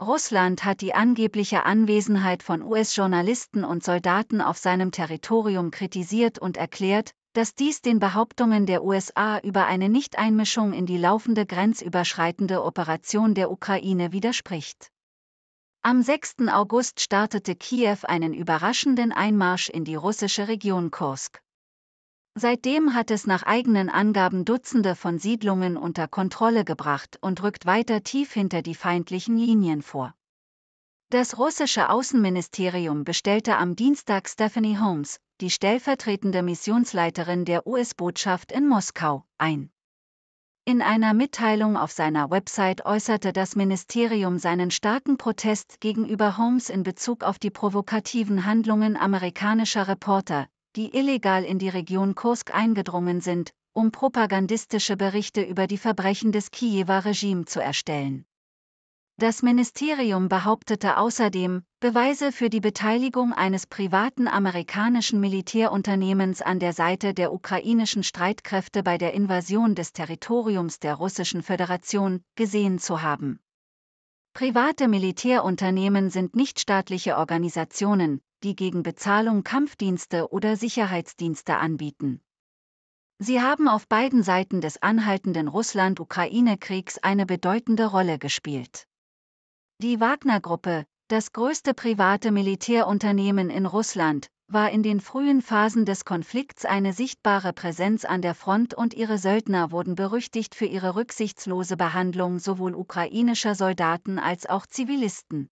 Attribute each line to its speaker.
Speaker 1: Russland hat die angebliche Anwesenheit von US-Journalisten und Soldaten auf seinem Territorium kritisiert und erklärt, dass dies den Behauptungen der USA über eine Nichteinmischung in die laufende grenzüberschreitende Operation der Ukraine widerspricht. Am 6. August startete Kiew einen überraschenden Einmarsch in die russische Region Kursk. Seitdem hat es nach eigenen Angaben Dutzende von Siedlungen unter Kontrolle gebracht und rückt weiter tief hinter die feindlichen Linien vor. Das russische Außenministerium bestellte am Dienstag Stephanie Holmes, die stellvertretende Missionsleiterin der US-Botschaft in Moskau, ein. In einer Mitteilung auf seiner Website äußerte das Ministerium seinen starken Protest gegenüber Holmes in Bezug auf die provokativen Handlungen amerikanischer Reporter, die illegal in die Region Kursk eingedrungen sind, um propagandistische Berichte über die Verbrechen des Kiewer Regime zu erstellen. Das Ministerium behauptete außerdem, Beweise für die Beteiligung eines privaten amerikanischen Militärunternehmens an der Seite der ukrainischen Streitkräfte bei der Invasion des Territoriums der Russischen Föderation gesehen zu haben. Private Militärunternehmen sind nichtstaatliche Organisationen, die gegen Bezahlung Kampfdienste oder Sicherheitsdienste anbieten. Sie haben auf beiden Seiten des anhaltenden Russland-Ukraine-Kriegs eine bedeutende Rolle gespielt. Die Wagner-Gruppe, das größte private Militärunternehmen in Russland, war in den frühen Phasen des Konflikts eine sichtbare Präsenz an der Front und ihre Söldner wurden berüchtigt für ihre rücksichtslose Behandlung sowohl ukrainischer Soldaten als auch Zivilisten.